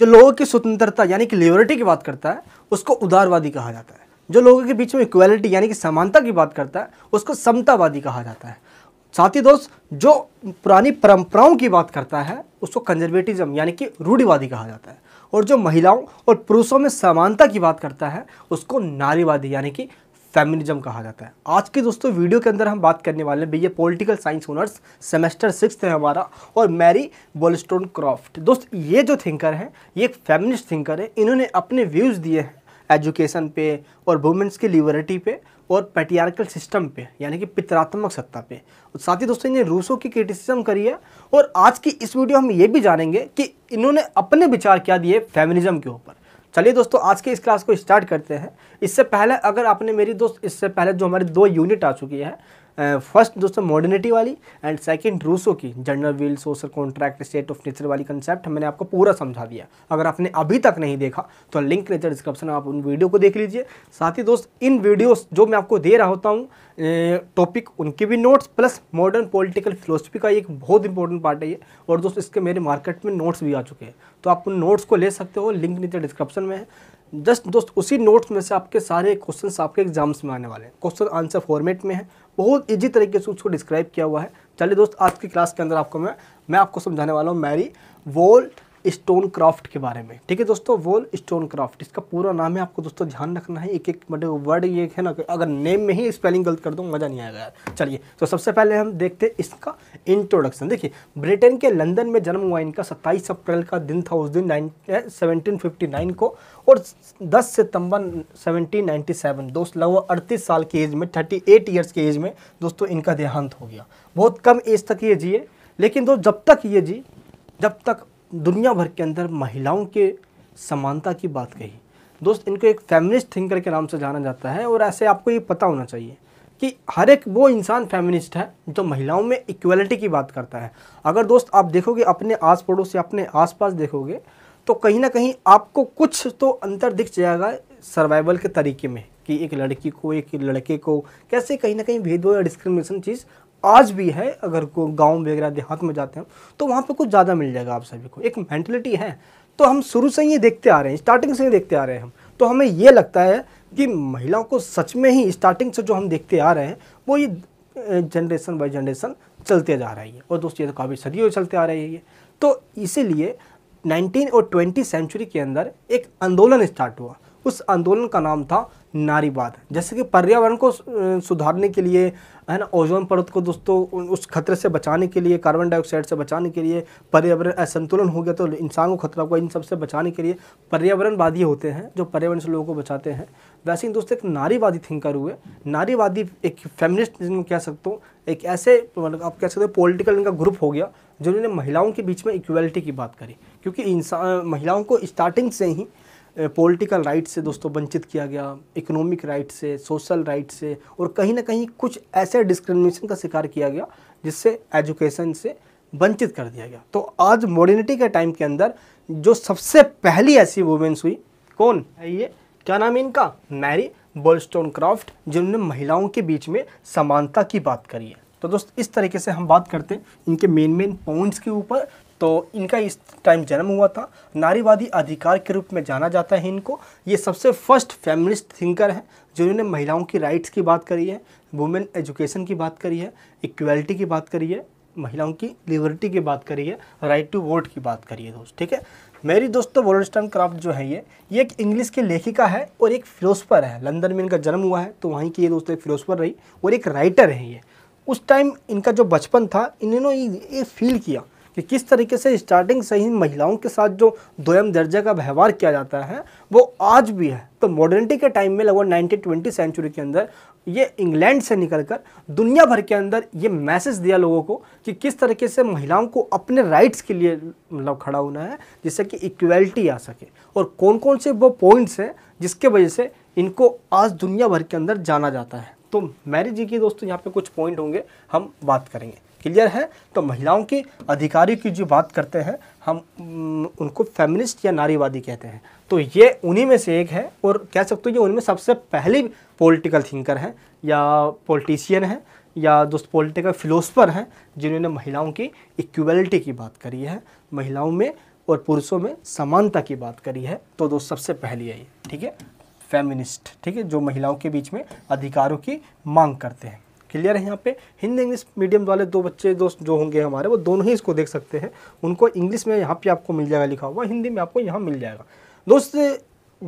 जो लोगों की स्वतंत्रता यानी कि लिबर्टी की बात करता है उसको उदारवादी कहा जाता है जो लोगों के बीच में इक्वालिटी यानी कि समानता की बात करता है उसको समतावादी कहा जाता है साथ ही दोस्त जो पुरानी परंपराओं की बात करता है उसको कंजर्वेटिज्म यानी कि रूढ़िवादी कहा जाता है और जो महिलाओं और पुरुषों में समानता की बात करता है उसको नारीवादी यानी कि फेमिनिज्म कहा जाता है आज के दोस्तों वीडियो के अंदर हम बात करने वाले हैं भैया political science honours semester six है हमारा और मैरी बोलस्टोन क्रॉफ्ट दोस्त ये जो थिंकर हैं ये एक फेमिनिस्ट थिंकर है इन्होंने अपने व्यूज़ दिए हैं एजुकेशन पे और वुमेंस की लिबर्टी पे और पेटियारिकल सिस्टम पे यानी कि पितरात्मक सत्ता पे और साथ ही दोस्तों इन्हें रूसों की क्रिटिसिज्म करी है और आज की इस वीडियो हम ये भी जानेंगे कि इन्होंने अपने विचार क्या दिए फेमिनिज्म के ऊपर चलिए दोस्तों आज के इस क्लास को स्टार्ट करते हैं इससे पहले अगर आपने मेरी दोस्त इससे पहले जो हमारी दो यूनिट आ चुकी है फर्स्ट uh, दोस्तों मॉडर्निटी वाली एंड सेकेंड रूसो की general will social contract state of nature वाली कंसेप्ट मैंने आपको पूरा समझा दिया अगर आपने अभी तक नहीं देखा तो लिंक रहता डिस्क्रिप्शन में आप उन वीडियो को देख लीजिए साथ ही दोस्त इन वीडियोस जो मैं आपको दे रहा होता हूँ टॉपिक uh, उनके भी notes plus modern political philosophy का एक बहुत इंपॉर्टेंट पार्ट है ये और दोस्त इसके मेरे मार्केट में नोट्स भी आ चुके हैं तो आप उन नोट्स को ले सकते हो लिंक नीचे डिस्क्रिप्शन में है जस्ट दोस्त उसी नोट्स में से आपके सारे क्वेश्चन आपके एग्जाम्स में आने वाले हैं क्वेश्चन आंसर फॉर्मेट में है बहुत ईजी तरीके से उसको डिस्क्राइब किया हुआ है चलिए दोस्त आज की क्लास के अंदर आपको मैं मैं आपको समझाने वाला हूँ मैरी वोल्ट स्टोन क्राफ्ट के बारे में ठीक है दोस्तों वॉल स्टोन क्राफ्ट इसका पूरा नाम है आपको दोस्तों ध्यान रखना है एक एक मतलब वर्ड ये है ना अगर नेम में ही स्पेलिंग गलत कर दूँ मज़ा नहीं आएगा यार चलिए तो सबसे पहले हम देखते हैं इसका इंट्रोडक्शन देखिए ब्रिटेन के लंदन में जन्म हुआ इनका सत्ताईस अप्रैल का दिन था उस दिन नाइन सेवनटीन को और दस सितंबर सेवनटीन दोस्त लगभग अड़तीस साल की एज में एट ईयर्स की एज में दोस्तों इनका देहांत हो गया बहुत कम एज तक ये जिए लेकिन दोस्त जब तक ये जी जब तक दुनिया भर के अंदर महिलाओं के समानता की बात कही दोस्त इनको एक फेमिनिस्ट थिंकर के नाम से जाना जाता है और ऐसे आपको ये पता होना चाहिए कि हर एक वो इंसान फेमिनिस्ट है जो महिलाओं में इक्वलिटी की बात करता है अगर दोस्त आप देखोगे अपने आस पड़ोस या अपने आसपास देखोगे तो कहीं ना कहीं आपको कुछ तो अंतर दिख जाएगा सर्वाइवल के तरीके में कि एक लड़की को एक लड़के को कैसे कहीं ना कहीं भेदभाव या डिस्क्रिमिनेशन चीज़ आज भी है अगर को गांव वगैरह देहात में जाते हैं तो वहाँ पे कुछ ज़्यादा मिल जाएगा आप सभी को एक मैंटलिटी है तो हम शुरू से ही देखते आ रहे हैं स्टार्टिंग से ही देखते आ रहे हैं हम तो हमें ये लगता है कि महिलाओं को सच में ही स्टार्टिंग से जो हम देखते आ रहे हैं वो ये जनरेशन बाई जनरेशन चलते जा रही है और दोस्तों ये तो काफ़ी सदियों चलते आ रही है ये तो इसीलिए नाइनटीन और ट्वेंटी सेंचुरी के अंदर एक आंदोलन स्टार्ट हुआ उस आंदोलन का नाम था नारीवाद जैसे कि पर्यावरण को सुधारने के लिए है ना ओजोन परत को दोस्तों उस खतरे से बचाने के लिए कार्बन डाइऑक्साइड से बचाने के लिए पर्यावरण असंतुलन हो गया तो इंसान को खतरा हुआ इन सब से बचाने के लिए पर्यावरणवादी होते हैं जो पर्यावरण से लोगों को बचाते हैं वैसे ही दोस्तों एक नारीवादी थिंकर हुए नारीवादी एक फेमिनिस्ट जिनको कह सकते हो एक ऐसे मतलब आप कह सकते हो पोलिटिकल इनका ग्रुप हो गया जिन्होंने महिलाओं के बीच में इक्वलिटी की बात करी क्योंकि इंसान महिलाओं को स्टार्टिंग से ही पॉलिटिकल राइट से दोस्तों वंचित किया गया इकोनॉमिक राइट से सोशल राइट से और कहीं ना कहीं कुछ ऐसे डिस्क्रिमिनेशन का शिकार किया गया जिससे एजुकेशन से वंचित कर दिया गया तो आज मॉडर्निटी के टाइम के अंदर जो सबसे पहली ऐसी वुमेंस हुई कौन है ये क्या नाम है इनका मैरी बोलस्टोन क्राफ्ट जिन्होंने महिलाओं के बीच में समानता की बात करी है तो दोस्त इस तरीके से हम बात करते हैं इनके मेन मेन पॉइंट्स के ऊपर तो इनका इस टाइम जन्म हुआ था नारीवादी अधिकार के रूप में जाना जाता है इनको ये सबसे फर्स्ट फेमिनिस्ट थिंकर हैं जिन्होंने महिलाओं की राइट्स की बात करी है वुमेन एजुकेशन की बात करी है इक्वलिटी की बात करी है महिलाओं की लिबर्टी की बात करी है राइट टू वोट की बात करी है दोस्त ठीक है मेरी दोस्तों वोलस्टन क्राफ्ट जो है ये ये एक इंग्लिश की लेखिका है और एक फिलोसफर है लंदन में इनका जन्म हुआ है तो वहीं की ये दोस्तों एक फिलोसफर रही और एक राइटर है ये उस टाइम इनका जो बचपन था इन्होंने ये फील किया कि किस तरीके से स्टार्टिंग से ही महिलाओं के साथ जो दोयम दर्जे का व्यवहार किया जाता है वो आज भी है तो मॉडर्निटी के टाइम में लगभग नाइनटीन ट्वेंटी सेंचुरी के अंदर ये इंग्लैंड से निकलकर दुनिया भर के अंदर ये मैसेज दिया लोगों को कि किस तरीके से महिलाओं को अपने राइट्स के लिए मतलब खड़ा होना है जिससे कि इक्वलिटी आ सके और कौन कौन से वो पॉइंट्स हैं जिसके वजह से इनको आज दुनिया भर के अंदर जाना जाता है तो मैरिज जी की दोस्तों यहाँ पे कुछ पॉइंट होंगे हम बात करेंगे क्लियर है तो महिलाओं के अधिकारी की जो बात करते हैं हम उनको फेमिनिस्ट या नारीवादी कहते हैं तो ये उन्हीं में से एक है और कह सकते हो ये उनमें सबसे पहली पॉलिटिकल थिंकर हैं या पॉलिटिशियन हैं या दोस्त पॉलिटिकल फिलोसफर हैं जिन्होंने महिलाओं की इक्वलिटी की बात करी है महिलाओं में और पुरुषों में समानता की बात करी है तो दोस्त सबसे पहली है ठीक है फेमिनिस्ट ठीक है जो महिलाओं के बीच में अधिकारों की मांग करते हैं क्लियर है यहाँ पे हिंदी इंग्लिश मीडियम वाले दो बच्चे दोस्त जो होंगे हमारे वो दोनों ही इसको देख सकते हैं उनको इंग्लिश में यहाँ पे आपको मिल जाएगा लिखा हुआ हिंदी में आपको यहाँ मिल जाएगा दोस्त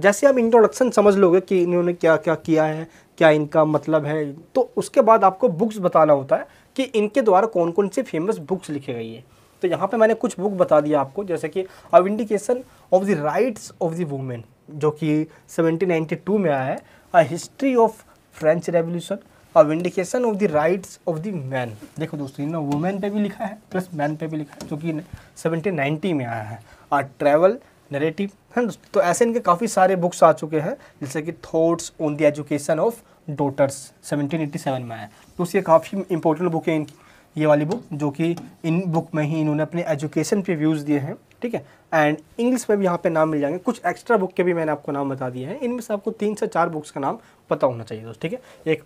जैसे आप इंट्रोडक्शन समझ लोगे कि इन्होंने क्या क्या किया है क्या इनका मतलब है तो उसके बाद आपको बुक्स बताना होता है कि इनके द्वारा कौन कौन सी फेमस बुक्स लिखी गई है तो यहाँ पे मैंने कुछ बुक बता दिया आपको जैसे कि a vindication of the rights of the women जो कि 1792 में आया है a history of French revolution vindication of the rights of the man देखो दोस्तों इन्होंने वुमेन पे भी लिखा है प्लस मैन पे भी लिखा है जो कि सेवनटीन नाइनटी में आया है और ट्रैवल नरेटिव है दोस्तों तो ऐसे इनके काफ़ी सारे बुक्स आ चुके हैं जैसे कि thoughts on the education of एटी 1787 में आया तो उसके काफ़ी इंपॉर्टेंट बुक है इनकी ये वाली बुक जो कि इन बुक में ही इन्होंने अपने एजुकेशन पे व्यूज़ दिए हैं ठीक है एंड इंग्लिश में भी यहाँ पे नाम मिल जाएंगे कुछ एक्स्ट्रा बुक के भी मैंने आपको नाम बता दिए हैं इनमें से आपको तीन से चार बुक्स का नाम पता होना चाहिए दोस्त ठीक है एक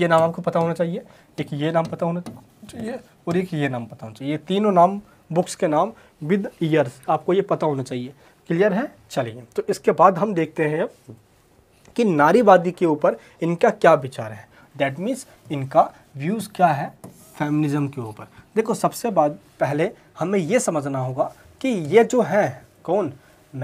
ये नाम आपको पता होना चाहिए एक ये नाम पता होना चाहिए और एक ये नाम पता होना चाहिए ये तीनों नाम बुक्स के नाम विद ईयर्स आपको ये पता होना चाहिए क्लियर है चलिए तो इसके बाद हम देखते हैं अब कि नारीवादी के ऊपर इनका क्या विचार है दैट मीन्स इनका व्यूज़ क्या है फेमिनिज़म के ऊपर देखो सबसे बाद पहले हमें ये समझना होगा कि ये जो है कौन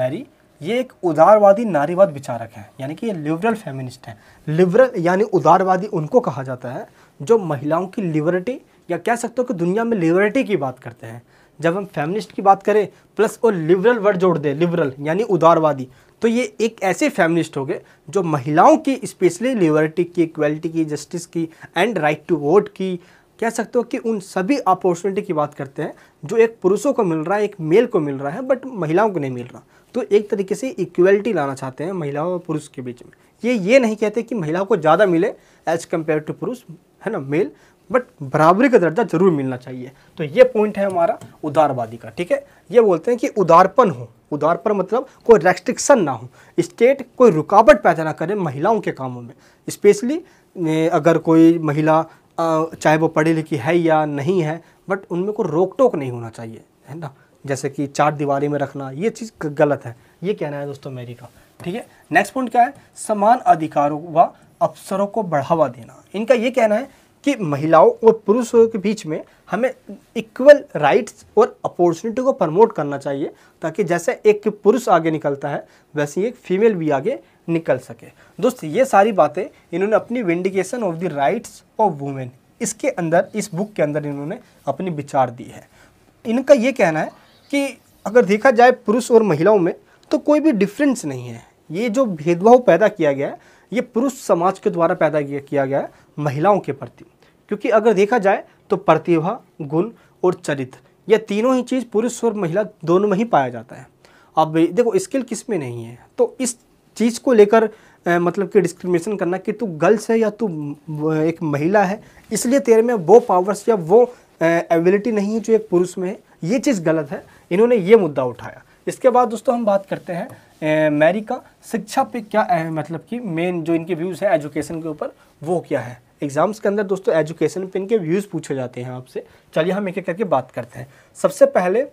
मैरी ये एक उदारवादी नारीवाद विचारक हैं यानी कि ये लिबरल फेमिनिस्ट हैं लिबरल यानी उदारवादी उनको कहा जाता है जो महिलाओं की लिबर्टी या कह सकते हो कि दुनिया में लिबर्टी की बात करते हैं जब हम फेमिनिस्ट की बात करें प्लस वो लिबरल वर्ड जोड़ दें लिबरल यानी उदारवादी तो ये एक ऐसे फेमिनिस्ट हो गए जो महिलाओं की स्पेशली लिबर्टी की इक्वलिटी की जस्टिस की एंड राइट टू वोट की कह सकते हो कि उन सभी अपॉर्चुनिटी की बात करते हैं जो एक पुरुषों को मिल रहा है एक मेल को मिल रहा है बट महिलाओं को नहीं मिल रहा तो एक तरीके से इक्वलिटी लाना चाहते हैं महिलाओं और पुरुष के बीच में ये ये नहीं कहते कि महिलाओं को ज़्यादा मिले एज कम्पेयर टू पुरुष है ना मेल बट बराबरी का दर्जा जरूर मिलना चाहिए तो ये पॉइंट है हमारा उदारवादी का ठीक है ये बोलते हैं कि उदारपन हो उदार पर मतलब कोई रेस्ट्रिक्शन ना हो स्टेट कोई रुकावट पैदा ना करे महिलाओं के कामों में स्पेशली अगर कोई महिला चाहे वो पढ़ी लिखी है या नहीं है बट उनमें कोई रोक टोक नहीं होना चाहिए है ना जैसे कि चार दीवारी में रखना ये चीज़ गलत है ये कहना है दोस्तों मेरी का ठीक है नेक्स्ट पॉइंट क्या है समान अधिकारों व अवसरों को बढ़ावा देना इनका ये कहना है कि महिलाओं और पुरुषों के बीच में हमें इक्वल राइट्स और अपॉर्चुनिटी को प्रमोट करना चाहिए ताकि जैसे एक पुरुष आगे निकलता है वैसे ही एक फीमेल भी आगे निकल सके दोस्त ये सारी बातें इन्होंने अपनी vindication of the rights of women इसके अंदर इस बुक के अंदर इन्होंने अपनी विचार दी है इनका ये कहना है कि अगर देखा जाए पुरुष और महिलाओं में तो कोई भी डिफरेंस नहीं है ये जो भेदभाव पैदा किया गया है ये पुरुष समाज के द्वारा पैदा किया गया है महिलाओं के प्रति क्योंकि अगर देखा जाए तो प्रतिभा गुण और चरित्र यह तीनों ही चीज़ पुरुष और महिला दोनों में ही पाया जाता है अब देखो स्किल किस में नहीं है तो इस चीज़ को लेकर मतलब कि डिस्क्रिमिनेशन करना कि तू गर्ल्स है या तू एक महिला है इसलिए तेरे में वो पावर्स या वो एबिलिटी नहीं है जो एक पुरुष में है ये चीज़ गलत है इन्होंने ये मुद्दा उठाया इसके बाद दोस्तों हम बात करते हैं मैरी का शिक्षा पे क्या है? मतलब कि मेन जो इनके व्यूज़ है एजुकेशन के ऊपर वो क्या है एग्ज़ाम्स के अंदर दोस्तों एजुकेशन पे इनके व्यूज़ पूछे जाते हैं आपसे चलिए हम एक एक करके बात करते हैं सबसे पहले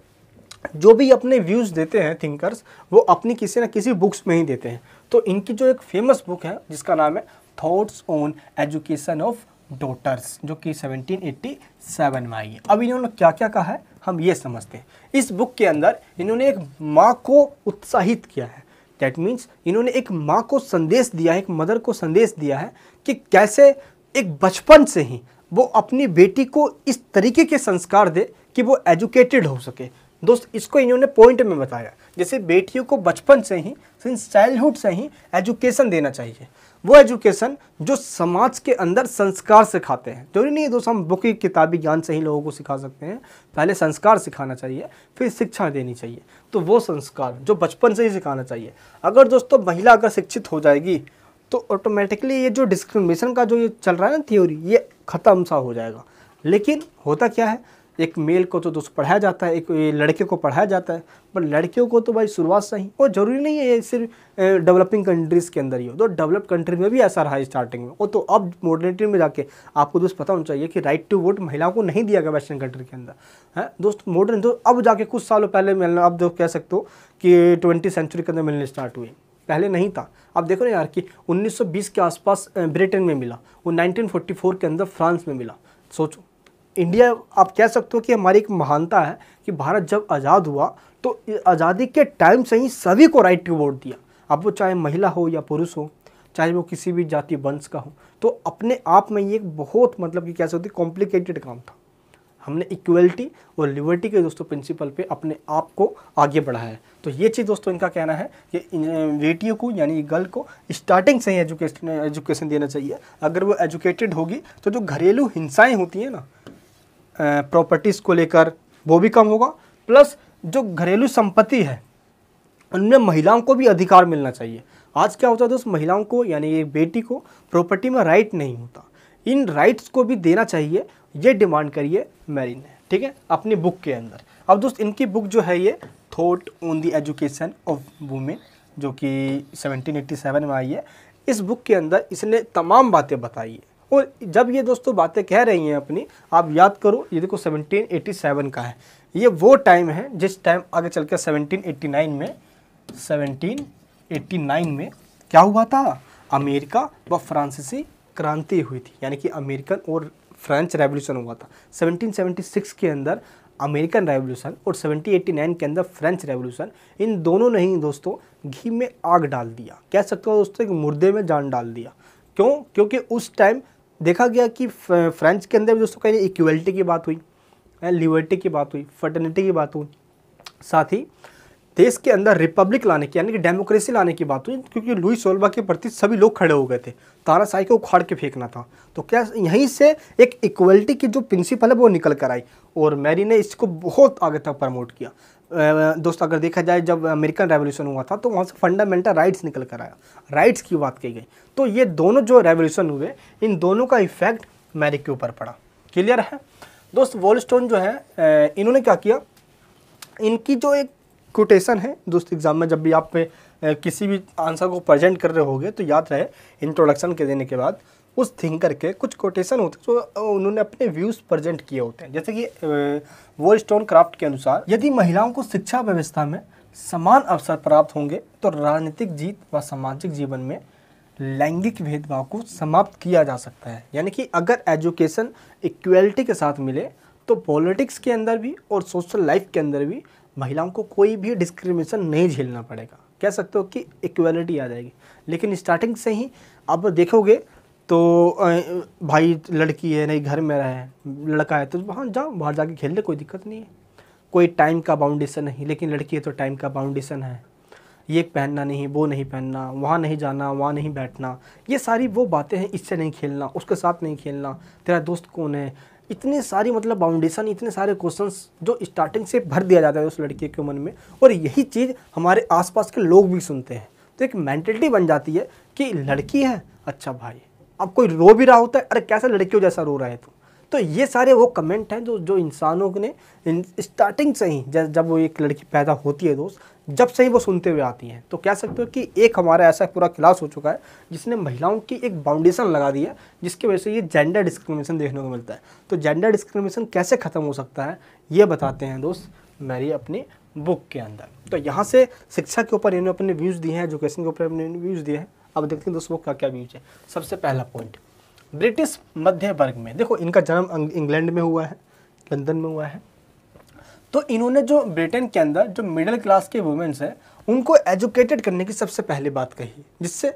जो भी अपने व्यूज़ देते हैं थिंकर्स वो अपनी किसी ना किसी बुक्स में ही देते हैं तो इनकी जो एक फेमस बुक है जिसका नाम है thoughts on education of daughters जो कि 1787 में आई है अब इन्होंने क्या क्या कहा है हम ये समझते हैं इस बुक के अंदर इन्होंने एक माँ को उत्साहित किया है दैट मीन्स इन्होंने एक माँ को संदेश दिया है एक मदर को संदेश दिया है कि कैसे एक बचपन से ही वो अपनी बेटी को इस तरीके के संस्कार दे कि वो एजुकेटेड हो सके दोस्त इसको इन्होंने पॉइंट में बताया जैसे बेटियों को बचपन से ही सिंस चाइल्डहुड से ही एजुकेशन देना चाहिए वो एजुकेशन जो समाज के अंदर संस्कार सिखाते हैं जरूरी नहीं है दोस्तों हम बुक किताबी ज्ञान से ही लोगों को सिखा सकते हैं पहले संस्कार सिखाना चाहिए फिर शिक्षा देनी चाहिए तो वो संस्कार जो बचपन से ही सिखाना चाहिए अगर दोस्तों महिला अगर शिक्षित हो जाएगी तो ऑटोमेटिकली ये जो डिस्क्रिमिनेशन का जो ये चल रहा है ना थ्योरी ये ख़त्म सा हो जाएगा लेकिन होता क्या है एक मेल को तो दोस्तों पढ़ाया जाता है एक लड़के को पढ़ाया जाता है पर लड़कियों को तो भाई शुरुआत से ही वो ज़रूरी नहीं है ये सिर्फ डेवलपिंग कंट्रीज़ के अंदर ही हो तो डेवलप कंट्री में भी ऐसा रहा है स्टार्टिंग में वो तो अब मॉडर्निटी में जाके आपको दोस्त पता होना चाहिए कि राइट टू वोट महिलाओं को नहीं दिया गया वेस्टर्न कंट्री के अंदर है दोस्त मॉडर्न दोस्त तो अब जाके कुछ सालों पहले मिलना आप जो कह सकते हो कि ट्वेंटी सेंचुरी के अंदर मिलने स्टार्ट हुई पहले नहीं था अब देखो ना यार कि 1920 के आसपास ब्रिटेन में मिला वो 1944 के अंदर फ्रांस में मिला सोचो इंडिया आप कह सकते हो कि हमारी एक महानता है कि भारत जब आज़ाद हुआ तो आज़ादी के टाइम से ही सभी को राइट टू वोट दिया अब वो चाहे महिला हो या पुरुष हो चाहे वो किसी भी जाति वंश का हो तो अपने आप में ये एक बहुत मतलब कि कह सकते कॉम्प्लिकेटेड काम था हमने इक्वलिटी और लिबर्टी के दोस्तों प्रिंसिपल पे अपने आप को आगे बढ़ाया है तो ये चीज़ दोस्तों इनका कहना है कि बेटियों को यानी गर्ल को स्टार्टिंग से ही एजुकेशन एजुकेशन देना चाहिए अगर वो एजुकेटेड होगी तो जो घरेलू हिंसाएं होती हैं ना प्रॉपर्टीज़ को लेकर वो भी कम होगा प्लस जो घरेलू संपत्ति है उनमें महिलाओं को भी अधिकार मिलना चाहिए आज क्या होता है दोस्त महिलाओं को यानी ये बेटी को प्रॉपर्टी में राइट नहीं होता इन राइट्स को भी देना चाहिए ये डिमांड करिए मैरी ने ठीक है अपनी बुक के अंदर अब दोस्त इनकी बुक जो है ये thought on the education of women जो कि 1787 में आई है इस बुक के अंदर इसने तमाम बातें बताई है और जब ये दोस्तों बातें कह रही हैं अपनी आप याद करो ये देखो 1787 का है ये वो टाइम है जिस टाइम आगे चल के 1789 में सेवनटीन में क्या हुआ था अमेरिका व फ्रांसीसी क्रांति हुई थी यानी कि अमेरिकन और फ्रेंच रेवोल्यूशन हुआ था 1776 के अंदर अमेरिकन रेवोल्यूशन और 1789 के अंदर फ्रेंच रेवोल्यूशन इन दोनों ने ही दोस्तों घी में आग डाल दिया कह सकते हो दोस्तों कि मुर्दे में जान डाल दिया क्यों क्योंकि उस टाइम देखा गया कि फ्रेंच के अंदर दोस्तों कहीं इक्वलिटी की बात हुई लिबर्टी की बात हुई फर्टर्निटी की बात हुई साथ ही देश के अंदर रिपब्लिक लाने की यानी कि डेमोक्रेसी लाने की बात हुई क्योंकि लुई सोलबा के प्रति सभी लोग खड़े हो गए थे तानाशाही को उखाड़ के फेंकना था तो क्या यहीं से एक इक्वलिटी की जो प्रिंसिपल है वो निकल कर आई और मैरी ने इसको बहुत आगे तक प्रमोट किया दोस्तों अगर देखा जाए जब अमेरिकन रेवोल्यूशन हुआ था तो वहाँ से फंडामेंटल राइट्स निकल कर आया राइट्स की बात की गई तो ये दोनों जो रेवोल्यूशन हुए इन दोनों का इफेक्ट मैरिक के ऊपर पड़ा क्लियर है दोस्त वॉलस्टोन जो है इन्होंने क्या किया इनकी जो एक कोटेशन है दोस्त एग्ज़ाम में जब भी आप किसी भी आंसर को प्रजेंट कर रहे होगे तो याद रहे इंट्रोडक्शन के देने के बाद उस थिंकर के कुछ कोटेशन होते हैं जो उन्होंने अपने व्यूज़ प्रजेंट किए होते हैं जैसे कि वो स्टोन क्राफ्ट के अनुसार यदि महिलाओं को शिक्षा व्यवस्था में समान अवसर प्राप्त होंगे तो राजनीतिक जीत व सामाजिक जीवन में लैंगिक भेदभाव को समाप्त किया जा सकता है यानी कि अगर एजुकेशन इक्वलिटी के साथ मिले तो पॉलिटिक्स के अंदर भी और सोशल लाइफ के अंदर भी महिलाओं को कोई भी डिस्क्रिमिनेशन नहीं झेलना पड़ेगा कह सकते हो कि इक्वलिटी आ जाएगी लेकिन स्टार्टिंग से ही आप देखोगे तो भाई लड़की है नहीं घर में रहे लड़का है तो वहाँ जाओ बाहर जाके खेल ले कोई दिक्कत नहीं है कोई टाइम का बाउंडेशन नहीं लेकिन लड़की है तो टाइम का बाउंडेशन है ये पहनना नहीं वो नहीं पहनना वहाँ नहीं जाना वहाँ नहीं बैठना ये सारी वो बातें हैं इससे नहीं खेलना उसके साथ नहीं खेलना तेरा दोस्त कौन है इतने सारी मतलब बाउंडेशन इतने सारे क्वेश्चन जो स्टार्टिंग से भर दिया जाता है उस लड़के के मन में और यही चीज़ हमारे आसपास के लोग भी सुनते हैं तो एक मैंटेलिटी बन जाती है कि लड़की है अच्छा भाई अब कोई रो भी रहा होता है अरे कैसा लड़कियों जैसा रो रहा है तू तो ये सारे वो कमेंट हैं जो जो इंसानों ने स्टार्टिंग से ही जब वो एक लड़की पैदा होती है दोस्त जब से ही वो सुनते हुए आती हैं तो कह सकते हो कि एक हमारा ऐसा पूरा क्लास हो चुका है जिसने महिलाओं की एक बाउंडेशन लगा दी है जिसकी वजह से ये जेंडर डिस्क्रिमिनेशन देखने को मिलता है तो जेंडर डिस्क्रिमिनेशन कैसे ख़त्म हो सकता है ये बताते हैं दोस्त मेरी अपनी बुक के अंदर तो यहाँ से शिक्षा के ऊपर इन्होंने अपने व्यूज़ दिए हैं एजुकेशन के ऊपर अपने व्यूज़ दिए हैं अब देखते हैं दोस्तों क्या क्या व्यूज है सबसे पहला पॉइंट ब्रिटिश मध्य वर्ग में देखो इनका जन्म इंग्लैंड में हुआ है लंदन में हुआ है तो इन्होंने जो ब्रिटेन के अंदर जो मिडिल क्लास के वुमेंस हैं उनको एजुकेटेड करने की सबसे पहले बात कही जिससे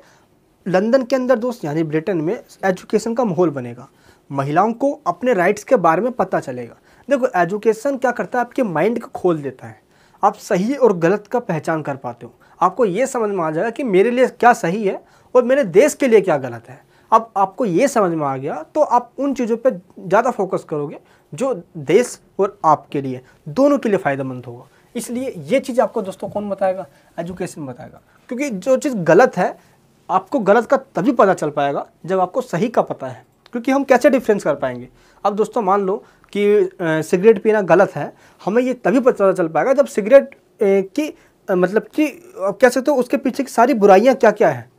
लंदन के अंदर दोस्त यानी ब्रिटेन में एजुकेशन का माहौल बनेगा महिलाओं को अपने राइट्स के बारे में पता चलेगा देखो एजुकेशन क्या करता है आपके माइंड को खोल देता है आप सही और गलत का पहचान कर पाते हो आपको ये समझ में आ जाएगा कि मेरे लिए क्या सही है और मेरे देश के लिए क्या गलत है अब आपको ये समझ में आ गया तो आप उन चीज़ों पर ज़्यादा फोकस करोगे जो देश और आपके लिए दोनों के लिए फ़ायदेमंद होगा इसलिए ये चीज़ आपको दोस्तों कौन बताएगा एजुकेशन बताएगा क्योंकि जो चीज़ गलत है आपको गलत का तभी पता चल पाएगा जब आपको सही का पता है क्योंकि हम कैसे डिफरेंस कर पाएंगे अब दोस्तों मान लो कि सिगरेट पीना गलत है हमें ये तभी पता चल पाएगा जब सिगरेट की मतलब कि अब कह सकते हो उसके पीछे की सारी बुराइयाँ क्या क्या हैं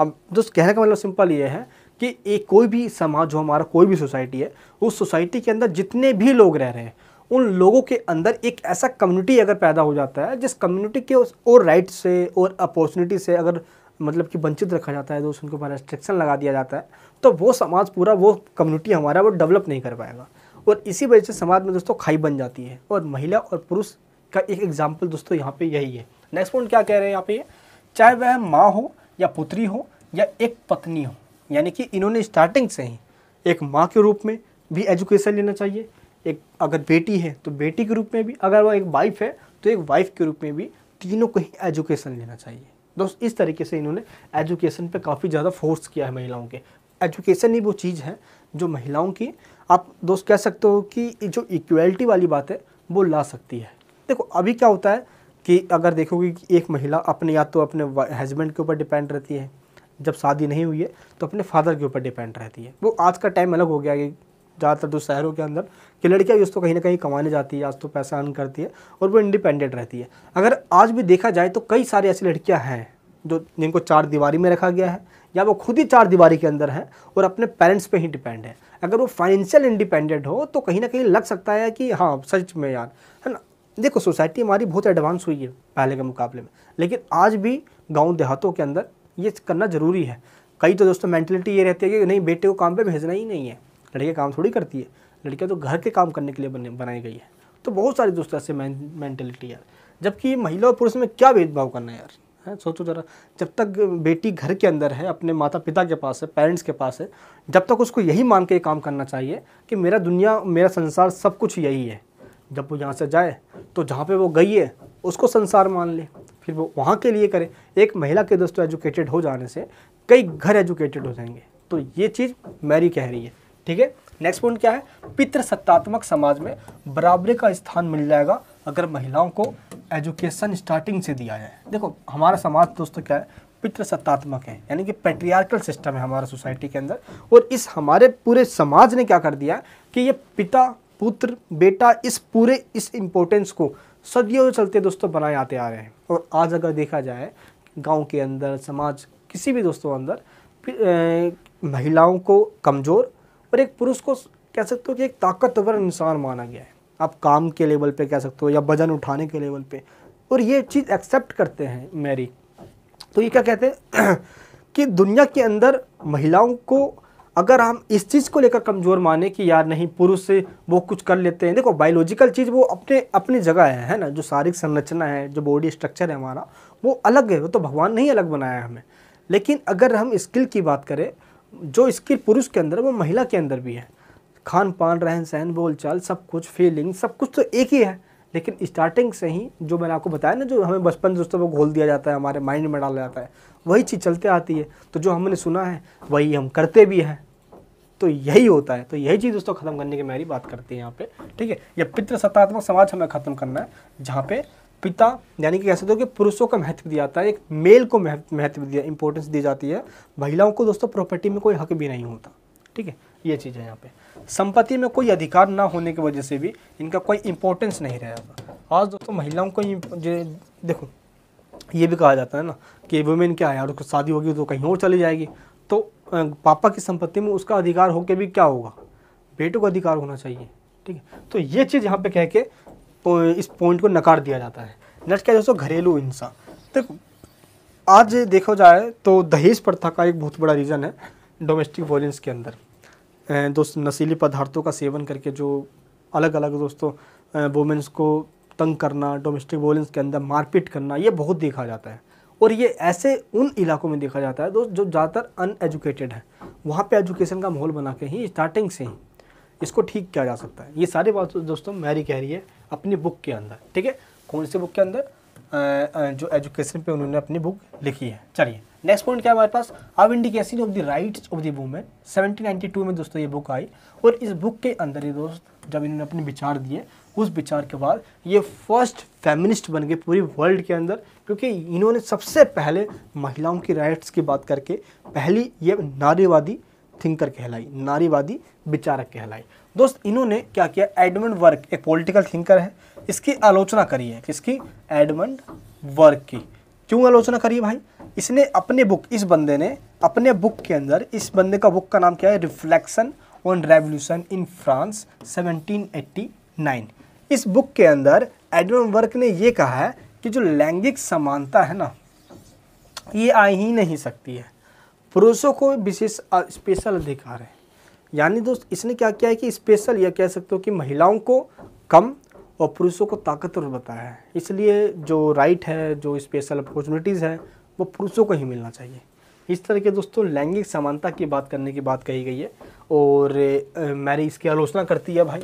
अब दोस्त कहने का मतलब सिंपल ये है कि एक कोई भी समाज जो हमारा कोई भी सोसाइटी है उस सोसाइटी के अंदर जितने भी लोग रह रहे हैं उन लोगों के अंदर एक ऐसा कम्युनिटी अगर पैदा हो जाता है जिस कम्युनिटी के और राइट से और अपॉर्चुनिटी से अगर मतलब कि वंचित रखा जाता है दोस्त उनके ऊपर रेस्ट्रिक्शन लगा दिया जाता है तो वो समाज पूरा वो कम्युनिटी हमारा वो डेवलप नहीं कर पाएगा और इसी वजह से समाज में दोस्तों खाई बन जाती है और महिला और पुरुष का एक एग्जाम्पल दोस्तों यहाँ पे यही है नेक्स्ट पॉइंट क्या कह रहे हैं यहाँ पे चाहे वह माँ हो या पुत्री हो या एक पत्नी हो यानी कि इन्होंने स्टार्टिंग से ही एक माँ के रूप में भी एजुकेशन लेना चाहिए एक अगर बेटी है तो बेटी के रूप में भी अगर वह एक वाइफ है तो एक वाइफ के रूप में भी तीनों को ही एजुकेशन लेना चाहिए दोस्त इस तरीके से इन्होंने एजुकेशन पे काफ़ी ज़्यादा फोर्स किया है महिलाओं के एजुकेशन ही वो चीज़ है जो महिलाओं की आप दोस्त कह सकते हो कि जो इक्वलिटी वाली बात है वो ला सकती है देखो अभी क्या होता है कि अगर देखोगे कि एक महिला अपने या तो अपने हस्बैंड के ऊपर डिपेंड रहती है जब शादी नहीं हुई है तो अपने फादर के ऊपर डिपेंड रहती है वो आज का टाइम अलग हो गया है ज़्यादातर दो शहरों के अंदर कि लड़कियाँ भी उसको कहीं ना कहीं कमाने जाती है आज तो पैसा अर्न करती है और वो इंडिपेंडेंट रहती है अगर आज भी देखा जाए तो कई सारी ऐसी लड़कियाँ हैं जो जिनको चार दीवारी में रखा गया है या वो खुद ही चार दीवारी के अंदर हैं और अपने पेरेंट्स पे ही डिपेंड है अगर वो फाइनेंशियल इंडिपेंडेंट हो तो कहीं ना कहीं लग सकता है कि हाँ सच में यार है ना देखो सोसाइटी हमारी बहुत एडवांस हुई है पहले के मुकाबले में लेकिन आज भी गाँव देहातों के अंदर ये करना ज़रूरी है कई तो दोस्तों मैंटेलिटी ये रहती है कि नहीं बेटे को काम पर भेजना ही नहीं है लड़कियाँ काम थोड़ी करती है लड़कियाँ तो घर के काम करने के लिए बने बनाई गई है तो बहुत सारी दोस्तों ऐसे मैंटेलिटी यार जबकि महिला और पुरुष में क्या भेदभाव करना है यार है सोचो ज़रा जब तक बेटी घर के अंदर है अपने माता पिता के पास है पेरेंट्स के पास है जब तक उसको यही मान के काम करना चाहिए कि मेरा दुनिया मेरा संसार सब कुछ यही है जब वो यहाँ से जाए तो जहाँ पे वो गई है उसको संसार मान ले फिर वो वहाँ के लिए करे एक महिला के दोस्तों एजुकेटेड हो जाने से कई घर एजुकेटेड हो जाएंगे तो ये चीज़ मैरी कह रही है ठीक है नेक्स्ट पॉइंट क्या है पितृसत्तात्मक समाज में बराबरी का स्थान मिल जाएगा अगर महिलाओं को एजुकेशन स्टार्टिंग से दिया जाए देखो हमारा समाज दोस्तों क्या है पितृसत्तात्मक है यानी कि पेट्रियार्कल सिस्टम है हमारा सोसाइटी के अंदर और इस हमारे पूरे समाज ने क्या कर दिया कि ये पिता पुत्र बेटा इस पूरे इस इम्पोर्टेंस को सदियों चलते दोस्तों बनाए आते आ रहे हैं और आज अगर देखा जाए गांव के अंदर समाज किसी भी दोस्तों अंदर महिलाओं को कमज़ोर पर एक पुरुष को कह सकते हो कि एक ताकतवर इंसान माना गया है आप काम के लेवल पे कह सकते हो या वजन उठाने के लेवल पे और ये चीज़ एक्सेप्ट करते हैं मैरी तो ये क्या कहते हैं कि दुनिया के अंदर महिलाओं को अगर हम इस चीज़ को लेकर कमज़ोर माने कि यार नहीं पुरुष से वो कुछ कर लेते हैं देखो बायोलॉजिकल चीज़ वो अपने अपनी जगह है है ना जो शारीरिक संरचना है जो बॉडी स्ट्रक्चर है हमारा वो अलग है वो तो भगवान ने ही अलग बनाया है हमें लेकिन अगर हम स्किल की बात करें जो स्किल पुरुष के अंदर है वो महिला के अंदर भी है खान पान रहन सहन बोलचाल सब कुछ फीलिंग सब कुछ तो एक ही है लेकिन स्टार्टिंग से ही जो मैंने आपको बताया ना जो हमें बचपन दोस्तों वो घोल दिया जाता है हमारे माइंड में डाला जाता है वही चीज़ चलते आती है तो जो हमने सुना है वही हम करते भी हैं तो यही होता है तो यही चीज़ दोस्तों खत्म करने की मेरी बात करती है यहाँ पे ठीक है यह पितृसत्तात्मक समाज हमें खत्म करना है जहाँ पे पिता यानी कि कह सकते हो कि पुरुषों का महत्व दिया जाता है एक मेल को महत्व दिया इंपॉर्टेंस दी जाती है महिलाओं को दोस्तों प्रॉपर्टी में कोई हक भी नहीं होता ठीक है ये चीज़ है यहाँ पे संपत्ति में कोई अधिकार ना होने की वजह से भी इनका कोई इंपॉर्टेंस नहीं रहेगा आज दोस्तों महिलाओं को देखो ये भी कहा जाता है ना कि वुमेन क्या है और उसको शादी होगी तो कहीं और चली जाएगी तो पापा की संपत्ति में उसका अधिकार होकर भी क्या होगा बेटे का अधिकार होना चाहिए ठीक है तो ये चीज़ यहाँ पे कह के इस पॉइंट को नकार दिया जाता है नेक्स्ट क्या दोस्तों घरेलू हिंसा देखो आज देखा जाए तो दहेज प्रथा का एक बहुत बड़ा रीज़न है डोमेस्टिक वायलेंस के अंदर दोस्त नशीली पदार्थों का सेवन करके जो अलग अलग दोस्तों वुमेंस को तंग करना डोमेस्टिक वायलेंस के अंदर मारपीट करना ये बहुत देखा जाता है और ये ऐसे उन इलाकों में देखा जाता है दोस्त जो ज़्यादातर अनएजुकेटेड है वहाँ पे एजुकेशन का माहौल बना के ही स्टार्टिंग से ही इसको ठीक किया जा सकता है ये सारी बात दोस्तों मैरी कह रही है अपनी बुक के अंदर ठीक है कौन से बुक के अंदर जो एजुकेशन पे उन्होंने अपनी बुक लिखी है चलिए नेक्स्ट पॉइंट क्या हमारे पास अब vindication of the rights of the ninety 1792 में दोस्तों ये बुक आई और इस बुक के अंदर ये दोस्त जब इन्होंने अपने विचार दिए उस विचार के बाद ये फर्स्ट फेमिनिस्ट बन गए पूरी वर्ल्ड के अंदर क्योंकि इन्होंने सबसे पहले महिलाओं की राइट्स की बात करके पहली ये नारीवादी थिंकर कहलाई नारीवादी विचारक कहलाई दोस्त इन्होंने क्या किया एडमंड वर्क एक पॉलिटिकल थिंकर है इसकी आलोचना करी है किसकी एडमंड वर्क की क्यों आलोचना करी भाई इसने अपने बुक इस बंदे ने अपने बुक के अंदर इस बंदे का बुक का नाम क्या है reflection on revolution in France 1789 इस बुक के अंदर एडमंड वर्क ने यह कहा है कि जो लैंगिक समानता है ना ये आ ही नहीं सकती है पुरुषों को विशेष स्पेशल अधिकार है यानी दोस्त इसने क्या किया है कि स्पेशल या कह सकते हो कि महिलाओं को कम और पुरुषों को ताकतवर बताया है इसलिए जो राइट है जो स्पेशल अपॉर्चुनिटीज़ है वो पुरुषों को ही मिलना चाहिए इस तरह के दोस्तों लैंगिक समानता की बात करने की बात कही गई है और मैरी इसकी आलोचना करती है भाई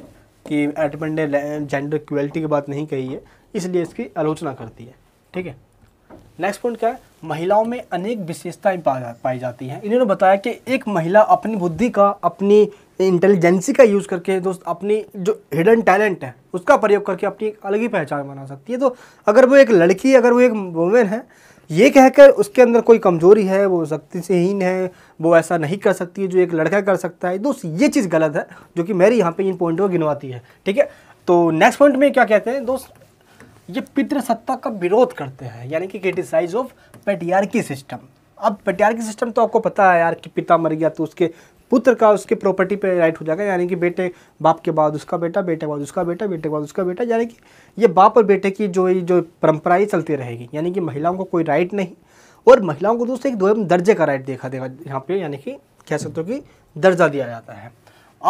कि एटमेंट ने जेंडर इक्वलिटी की बात नहीं कही है इसलिए इसकी आलोचना करती है ठीक है नेक्स्ट पॉइंट क्या है महिलाओं में अनेक विशेषताएं पाई जाती हैं इन्होंने बताया कि एक महिला अपनी बुद्धि का अपनी इंटेलिजेंसी का यूज़ करके दोस्त अपनी जो हिडन टैलेंट है उसका प्रयोग करके अपनी एक अलग ही पहचान बना सकती है तो अगर वो एक लड़की अगर वो एक वुमेन है ये कहकर उसके अंदर कोई कमजोरी है वो शक्ति से हीन है वो ऐसा नहीं कर सकती है जो एक लड़का कर सकता है दोस्त ये चीज़ गलत है जो कि मेरी यहाँ पे इन पॉइंटों को गिनवाती है ठीक है तो नेक्स्ट पॉइंट में क्या कहते हैं दोस्त ये पितृसत्ता का विरोध करते हैं यानी कि क्रिटिसाइज ऑफ की सिस्टम अब की सिस्टम तो आपको पता है यार कि पिता मर गया तो उसके पुत्र का उसके प्रॉपर्टी पे राइट हो जाएगा यानी कि बेटे बाप के बाद उसका बेटा बेटे के बाद उसका बेटा बेटे के बाद उसका बेटा यानी कि ये बाप और बेटे की जो जो परंपरा ही चलती रहेगी यानी कि महिलाओं को कोई राइट नहीं और महिलाओं को दोस्तों एक दो दर्जे का राइट देखा देगा यहाँ पे यानी कि कह सकते हो कि दर्जा दिया जाता है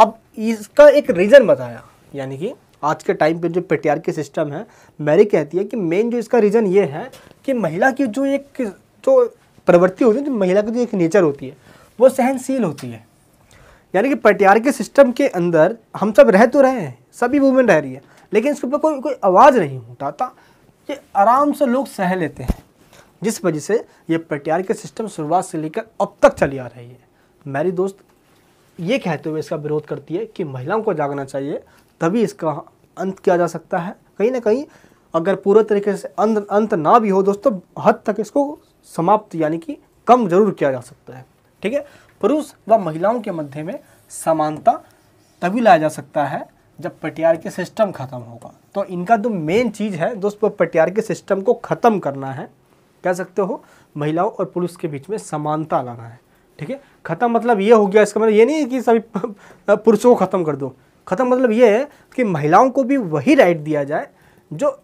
अब इसका एक रीज़न बताया यानी कि आज के टाइम पे जो पेटीआर की सिस्टम है मैरी कहती है कि मेन जो इसका रीज़न ये है कि महिला की जो एक जो प्रवृत्ति होती है जो महिला की जो एक नेचर होती है वो सहनशील होती है यानी कि पटियार के सिस्टम के अंदर हम सब रह तो रहे हैं सभी वुमेन रह रही है लेकिन इसके ऊपर कोई कोई आवाज़ नहीं उठाता ये आराम से लोग सह लेते हैं जिस वजह से ये पटियार के सिस्टम शुरुआत से लेकर अब तक चली आ रही है मेरी दोस्त ये कहते हुए इसका विरोध करती है कि महिलाओं को जागना चाहिए तभी इसका अंत किया जा सकता है कहीं ना कहीं अगर पूरे तरीके से अंत अंत ना भी हो दोस्तों हद तक इसको समाप्त यानी कि कम जरूर किया जा सकता है ठीक है पुरुष व महिलाओं के मध्य में समानता तभी लाया जा सकता है जब पटियार के सिस्टम ख़त्म होगा तो इनका जो मेन चीज़ है दोस्तों पटियार के सिस्टम को ख़त्म करना है कह सकते हो महिलाओं और पुरुष के बीच में समानता लाना है ठीक है ख़त्म मतलब ये हो गया इसका मतलब ये नहीं है कि सभी पुरुषों को ख़त्म कर दो ख़त्म मतलब ये है कि महिलाओं को भी वही राइट दिया जाए जो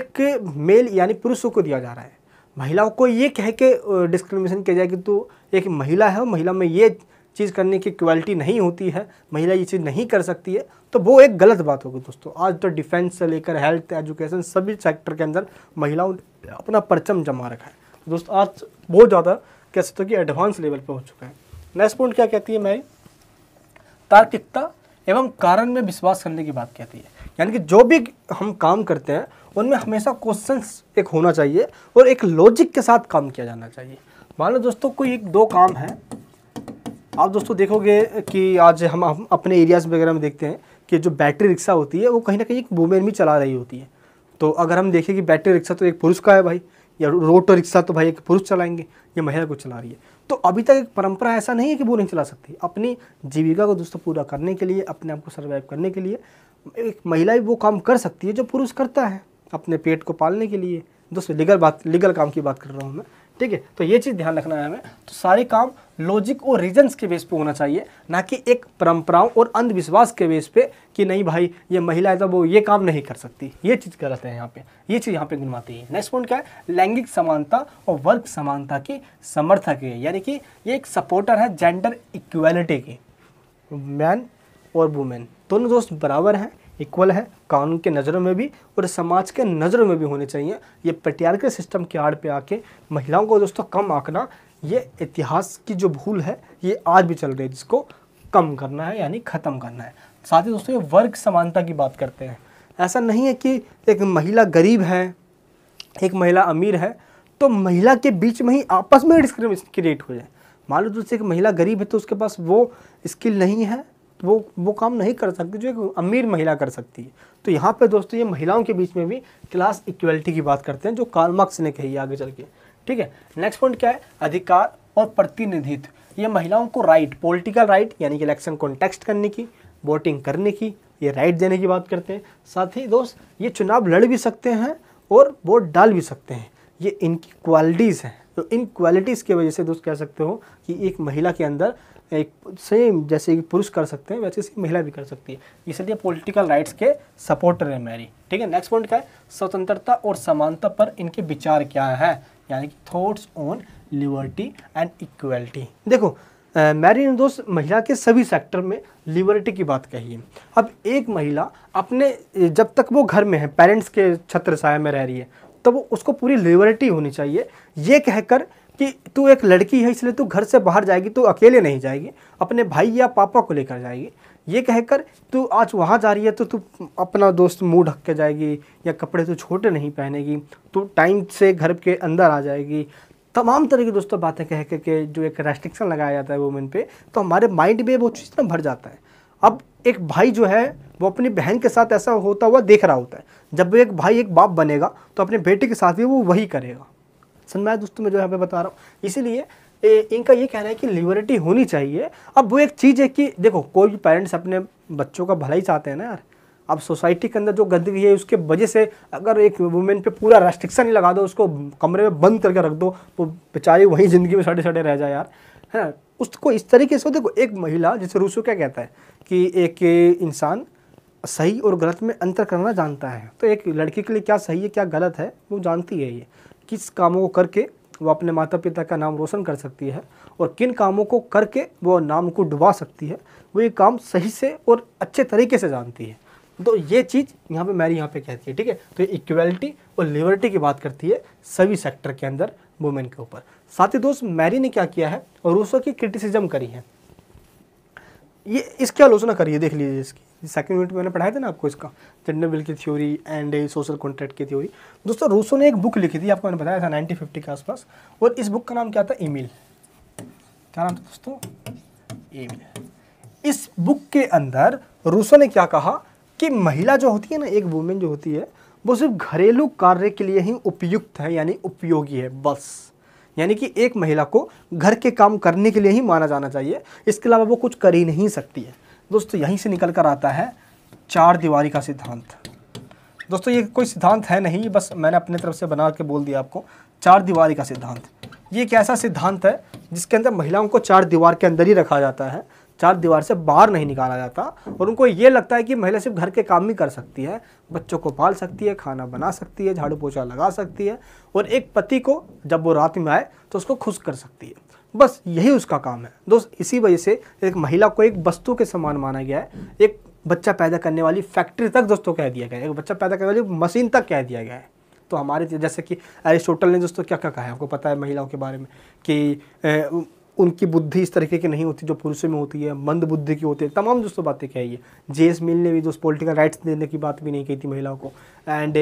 एक मेल यानी पुरुषों को दिया जा रहा है महिलाओं को ये कह के डिस्क्रिमिनेशन किया जाए कि तू एक महिला है महिला में ये चीज़ करने की क्वालिटी नहीं होती है महिला ये चीज़ नहीं कर सकती है तो वो एक गलत बात होगी दोस्तों आज तो डिफेंस से लेकर हेल्थ एजुकेशन सभी सेक्टर के अंदर महिलाओं ने अपना परचम जमा रखा है दोस्तों आज बहुत ज़्यादा कह सकते हो कि एडवांस लेवल पर हो चुका है नेक्स्ट पॉइंट क्या कहती है मैं तार्किकता एवं कारण में विश्वास करने की बात कहती है यानी कि जो भी हम काम करते हैं उनमें हमेशा क्वेश्चन एक होना चाहिए और एक लॉजिक के साथ काम किया जाना चाहिए मान लो दोस्तों कोई एक दो काम है आप दोस्तों देखोगे कि आज हम, अपने एरियाज वगैरह में देखते हैं कि जो बैटरी रिक्शा होती है वो कहीं ना कहीं एक वुमेन भी चला रही होती है तो अगर हम देखें कि बैटरी रिक्शा तो एक पुरुष का है भाई या रोटो रिक्शा तो भाई एक पुरुष चलाएंगे या महिला को चला रही है तो अभी तक एक परंपरा ऐसा नहीं है कि वो नहीं चला सकती अपनी जीविका को दोस्तों पूरा करने के लिए अपने आप को सर्वाइव करने के लिए एक महिला भी वो काम कर सकती है जो पुरुष करता है अपने पेट को पालने के लिए दोस्तों लीगल बात लीगल काम की बात कर रहा हूँ मैं ठीक है तो ये चीज़ ध्यान रखना है हमें तो सारे काम लॉजिक और रीजन्स के बेस पे होना चाहिए ना कि एक परंपराओं और अंधविश्वास के बेस पे कि नहीं भाई ये महिला है तो वो ये काम नहीं कर सकती ये चीज़ गलत है यहाँ पे ये चीज़ यहाँ पे गुनवाती है नेक्स्ट पॉइंट क्या है लैंगिक समानता और वर्ग समानता की समर्थक है यानी कि ये एक सपोर्टर है जेंडर इक्वलिटी की मैन और वुमेन दोनों दोस्त बराबर हैं इक्वल है कानून के नज़रों में भी और समाज के नज़रों में भी होने चाहिए ये के सिस्टम की आड़ पे आके महिलाओं को दोस्तों कम आंकना ये इतिहास की जो भूल है ये आज भी चल रही है जिसको कम करना है यानी ख़त्म करना है साथ ही दोस्तों ये वर्ग समानता की बात करते हैं ऐसा नहीं है कि एक महिला गरीब है एक महिला अमीर है तो महिला के बीच में ही आपस में डिस्क्रिमिनेशन क्रिएट हो जाए मान लो दोस्तों एक महिला गरीब है तो उसके पास वो स्किल नहीं है वो वो काम नहीं कर सकती जो एक अमीर महिला कर सकती है तो यहाँ पे दोस्तों ये महिलाओं के बीच में भी क्लास इक्वलिटी की बात करते हैं जो कार्ल मार्क्स ने कही आगे चल के ठीक है नेक्स्ट पॉइंट क्या है अधिकार और प्रतिनिधित्व ये महिलाओं को राइट पॉलिटिकल राइट यानी कि इलेक्शन कॉन्टेक्स्ट करने की वोटिंग करने की ये राइट देने की बात करते हैं साथ ही दोस्त ये चुनाव लड़ भी सकते हैं और वोट डाल भी सकते हैं ये इनकी क्वालिटीज़ हैं तो इन क्वालिटीज़ की वजह से दोस्त कह सकते हो कि एक महिला के अंदर एक सेम जैसे कि पुरुष कर सकते हैं वैसे महिला भी कर सकती है इसलिए पॉलिटिकल राइट्स के सपोर्टर है मैरी ठीक है नेक्स्ट पॉइंट क्या है स्वतंत्रता और समानता पर इनके विचार क्या है यानी कि thoughts on liberty and equality देखो मैरी ने दोस्त महिला के सभी सेक्टर में लिबर्टी की बात कही है अब एक महिला अपने जब तक वो घर में है पेरेंट्स के छत्र में रह रही है तो उसको पूरी लिबर्टी होनी चाहिए ये कहकर कि तू एक लड़की है इसलिए तू घर से बाहर जाएगी तो अकेले नहीं जाएगी अपने भाई या पापा को लेकर जाएगी ये कहकर तू आज वहाँ जा रही है तो तू अपना दोस्त मुँह ढक के जाएगी या कपड़े तो छोटे नहीं पहनेगी तो टाइम से घर के अंदर आ जाएगी तमाम तरह की दोस्तों बातें कह कर के जो एक रेस्ट्रिक्शन लगाया जाता है वुमेन पे तो हमारे माइंड में वो चीज़ ना भर जाता है अब एक भाई जो है वो अपनी बहन के साथ ऐसा होता हुआ देख रहा होता है जब एक भाई एक बाप बनेगा तो अपने बेटे के साथ भी वो वही करेगा सन्माया दोस्तों में जो यहाँ पे बता रहा हूँ इसीलिए इनका ये कहना है कि लिबर्टी होनी चाहिए अब वो एक चीज़ है कि देखो कोई भी पेरेंट्स अपने बच्चों का भलाई चाहते हैं ना यार अब सोसाइटी के अंदर जो गंदगी है उसके वजह से अगर एक वुमेन पे पूरा रेस्ट्रिक्शन ही लगा दो उसको कमरे में बंद करके रख दो तो बेचारी वहीं ज़िंदगी में सड़े सड़े रह जाए यार है ना उसको इस तरीके से देखो एक महिला जैसे रूसो क्या कहता है कि एक इंसान सही और गलत में अंतर करना जानता है तो एक लड़की के लिए क्या सही है क्या गलत है वो जानती है ये किस कामों को करके वो अपने माता पिता का नाम रोशन कर सकती है और किन कामों को करके वो नाम को डुबा सकती है वो ये काम सही से और अच्छे तरीके से जानती है तो ये चीज़ यहाँ पे मैरी यहाँ पे कहती है ठीक है तो इक्वलिटी और लिबर्टी की बात करती है सभी सेक्टर के अंदर वुमेन के ऊपर साथ ही दोस्त मैरी ने क्या किया है और उसकी की क्रिटिसिज्म करी है ये इसकी आलोचना करिए देख लीजिए इसकी सेकंड यूनिट मैंने पढ़ाया था ना आपको इसका जेंडर बिल की थ्योरी एंड सोशल कॉन्ट्रैक्ट की थ्योरी दोस्तों रूसो ने एक बुक लिखी थी आपको मैंने बताया था नाइनटीन फिफ्टी के आसपास और इस बुक का नाम क्या था ईमेल क्या नाम था दोस्तों ईमेल इस बुक के अंदर रूसो ने क्या कहा कि महिला जो होती है ना एक वुमेन जो होती है वो सिर्फ घरेलू कार्य के लिए ही उपयुक्त है यानी उपयोगी है बस यानी कि एक महिला को घर के काम करने के लिए ही माना जाना चाहिए इसके अलावा वो कुछ कर ही नहीं सकती है दोस्तों यहीं से निकल कर आता है चार दीवारी का सिद्धांत दोस्तों ये कोई सिद्धांत है नहीं बस मैंने अपने तरफ से बना के बोल दिया आपको चार दीवारी का सिद्धांत ये एक ऐसा सिद्धांत है जिसके अंदर महिलाओं को चार दीवार के अंदर ही रखा जाता है चार दीवार से बाहर नहीं निकाला जाता और उनको ये लगता है कि महिला सिर्फ घर के काम ही कर सकती है बच्चों को पाल सकती है खाना बना सकती है झाड़ू पोछा लगा सकती है और एक पति को जब वो रात में आए तो उसको खुश कर सकती है बस यही उसका काम है दोस्त इसी वजह से एक महिला को एक वस्तु के समान माना गया है एक बच्चा पैदा करने वाली फैक्ट्री तक दोस्तों कह दिया गया है एक बच्चा पैदा करने वाली मशीन तक कह दिया गया है तो हमारे जैसे कि एरिस्टोटल ने दोस्तों क्या क्या कहा है आपको पता है महिलाओं के बारे में कि उनकी बुद्धि इस तरीके की नहीं होती जो पुरुषों में होती है मंद बुद्धि की होती है तमाम दोस्तों बातें कही है जेएस मिल ने भी जो पॉलिटिकल राइट्स देने की बात भी नहीं कही थी महिलाओं को एंड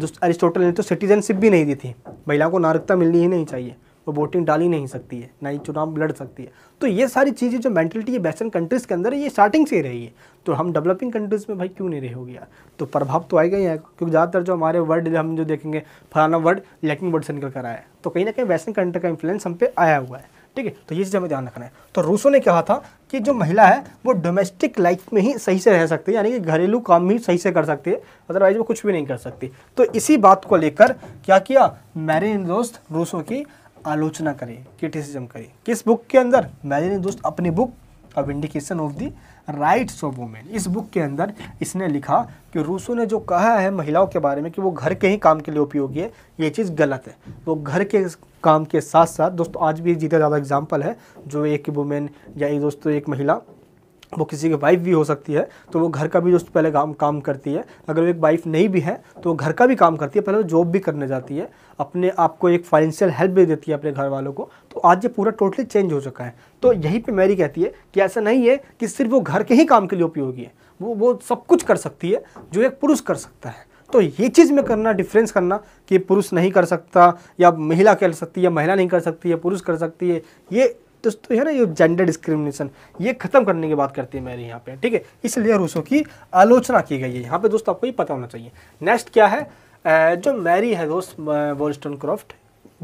जो अरिस्टोटल ने तो सिटीजनशिप भी नहीं दी थी महिलाओं को नागरिकता मिलनी ही नहीं चाहिए वो वोटिंग डाल ही नहीं सकती है ना ही चुनाव लड़ सकती है तो ये सारी चीज़ें जो मैंटलिटी है वेस्टर्न कंट्रीज़ के अंदर ये स्टार्टिंग से ही रही है तो हम डेवलपिंग कंट्रीज़ में भाई क्यों नहीं रहे होगी गया तो प्रभाव तो आएगा ही आएगा क्योंकि ज़्यादातर जो हमारे वर्ड हम जो देखेंगे फलाना वर्ड लैटिन वर्ड से निकल कर आया है तो कहीं ना कहीं वेस्टर्न कंट्री का इन्फ्लुएंस हम पे आया हुआ है ठीक है तो ये चीज़ हमें ध्यान रखना है तो रूसो ने कहा था कि जो महिला है वो डोमेस्टिक लाइफ में ही सही से रह सकती है यानी कि घरेलू काम ही सही से कर सकती है अदरवाइज वो कुछ भी नहीं कर सकती तो इसी बात को लेकर क्या किया मैरिन दोस्त रूसो की आलोचना करें क्रिटिसिज्म करें किस बुक के अंदर मैरिन दोस्त अपनी book a vindication of the rights of women इस बुक के अंदर इसने लिखा कि रूसो ने जो कहा है महिलाओं के बारे में कि वो घर के ही काम के लिए उपयोगी है ये चीज़ गलत है वो घर के काम के साथ साथ दोस्तों आज भी जीता ज़्यादा एग्जाम्पल है जो एक वुमेन या एक दोस्तों एक महिला वो किसी की वाइफ भी हो सकती है तो वो घर का भी दोस्त पहले काम काम करती है अगर वो एक वाइफ नहीं भी है तो वो घर का भी काम करती है पहले वो जॉब भी करने जाती है अपने आप को एक फाइनेंशियल हेल्प भी देती है अपने घर वालों को तो आज ये पूरा टोटली चेंज हो चुका है तो यही पे मैरी कहती है कि ऐसा नहीं है कि सिर्फ वो घर के ही काम के लिए उपयोगी है वो वो सब कुछ कर सकती है जो एक पुरुष कर सकता है तो ये चीज़ में करना डिफरेंस करना कि पुरुष नहीं कर सकता या महिला कर सकती है महिला नहीं कर सकती है पुरुष कर सकती है ये तो, तो है ना ये जेंडर डिस्क्रिमिनेशन ये खत्म करने की बात करती है मेरी यहाँ पे ठीक है इसलिए रूसों की आलोचना की गई है यहाँ पे दोस्तों आपको ये पता होना चाहिए नेक्स्ट क्या है जो मैरी है दोस्त वॉलस्टन क्रॉफ्ट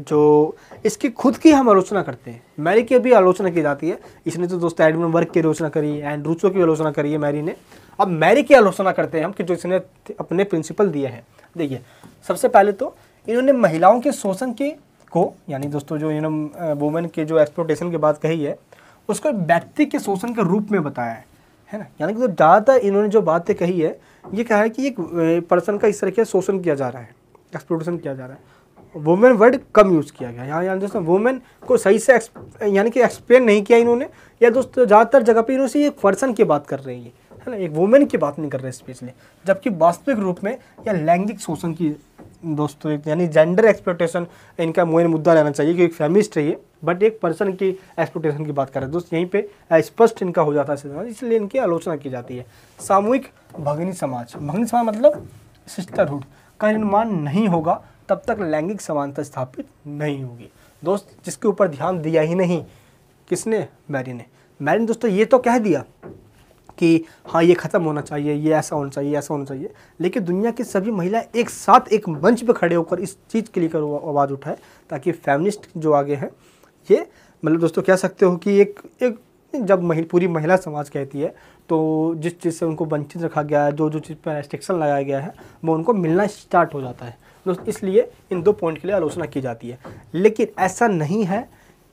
जो इसकी खुद की हम आलोचना करते हैं मैरी की अभी आलोचना की जाती है इसने तो दोस्तों एडमिन वर्क की आलोचना करी है एंड रूचो की आलोचना करी है मैरी ने अब मैरी की आलोचना करते हैं हम कि जो इसने अपने प्रिंसिपल दिए हैं देखिए सबसे पहले तो इन्होंने महिलाओं के शोषण के को यानी दोस्तों जो इन्होंने वुमेन के जो एक्सप्लोटेशन की बात कही है उसको व्यक्ति के शोषण के रूप में बताया है है ना यानी कि तो ज़्यादातर इन्होंने जो बातें कही है ये कहा है कि एक पर्सन का इस तरह का शोषण किया जा रहा है एक्सप्लोटेशन किया जा रहा है वुमेन वर्ड कम यूज़ किया गया यहाँ यानी दोस्तों वुमेन को सही से यानी कि एक्सप्लेन नहीं किया इन्होंने या दोस्तों ज़्यादातर जगह पर इन्होंने एक पर्सन की बात कर रही है है ना एक वुमेन की बात नहीं कर रहे स्पेशली जबकि वास्तविक रूप में या लैंगिक शोषण की दोस्तों एक यानी जेंडर एक्सप्लोटेशन इनका मेन मुद्दा रहना चाहिए क्योंकि फेमिस्ट है ये बट एक पर्सन की एक्सप्लोटेशन की बात करें दोस्त यहीं पे स्पष्ट इनका हो जाता है इसलिए इनकी आलोचना की जाती है सामूहिक भगनी समाज भगनी समाज मतलब सिस्टरहुड का निर्माण नहीं होगा तब तक लैंगिक समानता स्थापित नहीं होगी दोस्त जिसके ऊपर ध्यान दिया ही नहीं किसने मैरी ने मैरी ने दोस्तों ये तो कह दिया कि हाँ ये ख़त्म होना चाहिए ये ऐसा होना चाहिए ऐसा होना चाहिए लेकिन दुनिया की सभी महिला एक साथ एक मंच पर खड़े होकर इस चीज़ के लेकर आवाज़ उठाए ताकि फेमिनिस्ट जो आगे हैं ये मतलब दोस्तों कह सकते हो कि एक एक जब महि, पूरी महिला समाज कहती है तो जिस चीज़ से उनको वंचित रखा गया है जो जो चीज़ पर रेस्ट्रिक्शन लगाया गया है वो उनको मिलना स्टार्ट हो जाता है दोस्त इसलिए इन दो पॉइंट के लिए आलोचना की जाती है लेकिन ऐसा नहीं है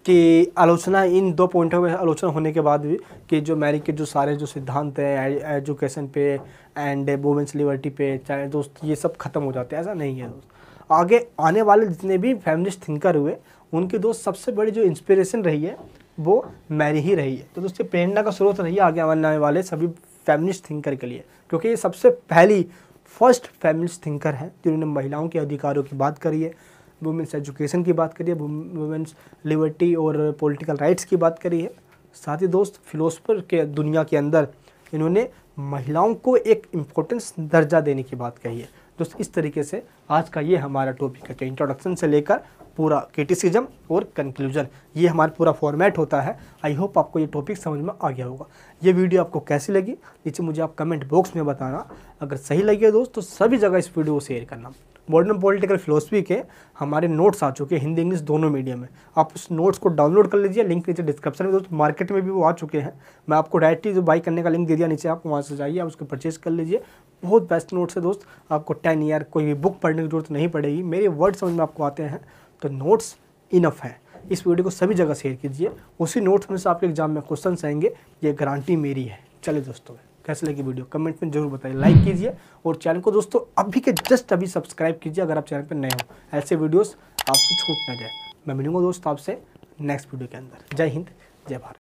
कि आलोचना इन दो पॉइंटों में आलोचना होने के बाद भी कि जो मैरी के जो सारे जो सिद्धांत हैं एजुकेशन पे एंड वुमेंस लिबर्टी पे चाहे दोस्त ये सब खत्म हो जाते हैं ऐसा नहीं है दोस्त आगे आने वाले जितने भी फैमिलिस्ट थिंकर हुए उनकी दोस्त सबसे बड़ी जो इंस्पिरेशन रही है वो मैरी ही रही है तो दोस्तों प्रेरणा का स्रोत रही है आगे आने वाले सभी फैमिलिस्ट थिंकर के लिए क्योंकि ये सबसे पहली फर्स्ट फैमिलिस्ट थिंकर हैं जिन्होंने महिलाओं के अधिकारों की बात करी है वुमेंस एजुकेशन की बात करी है वुमेंस लिबर्टी और पॉलिटिकल राइट्स की बात करी है साथ ही दोस्त फिलोसफर के दुनिया के अंदर इन्होंने महिलाओं को एक इम्पोर्टेंस दर्जा देने की बात कही है दोस्त इस तरीके से आज का ये हमारा टॉपिक है तो इंट्रोडक्शन से लेकर पूरा क्रिटिसिज्म और कंक्लूजन ये हमारा पूरा फॉर्मेट होता है आई होप आपको ये टॉपिक समझ में आ गया होगा ये वीडियो आपको कैसी लगी नीचे मुझे आप कमेंट बॉक्स में बताना अगर सही लगे दोस्त तो सभी जगह इस वीडियो को शेयर करना मॉडर्न पॉलिटिकल फिलोसफी के हमारे नोट्स आ चुके हैं हिंदी इंग्लिश दोनों मीडियम में आप उस नोट्स को डाउनलोड कर लीजिए लिंक नीचे डिस्क्रिप्शन में दोस्तों मार्केट में भी वो आ चुके हैं मैं आपको डायरेक्टली जो बाई करने का लिंक दे दिया नीचे आप वहाँ से जाइए आप उसको परचेज कर लीजिए बहुत बेस्ट नोट्स है दोस्त आपको टेन ईयर कोई भी बुक पढ़ने की जरूरत नहीं पड़ेगी मेरे वर्ड समझ में आपको आते हैं तो नोट्स इनफ है इस वीडियो को सभी जगह शेयर कीजिए उसी नोट्स में से आपके एग्जाम में क्वेश्चन आएंगे ये गारंटी मेरी है चले दोस्तों कैसे लगी वीडियो कमेंट में जरूर बताइए लाइक कीजिए और चैनल को दोस्तों अभी के जस्ट अभी सब्सक्राइब कीजिए अगर आप चैनल पर नए हो ऐसे वीडियोस आपसे छूट ना जाए मैं मिलूंगा दोस्तों आपसे नेक्स्ट वीडियो के अंदर जय हिंद जय भारत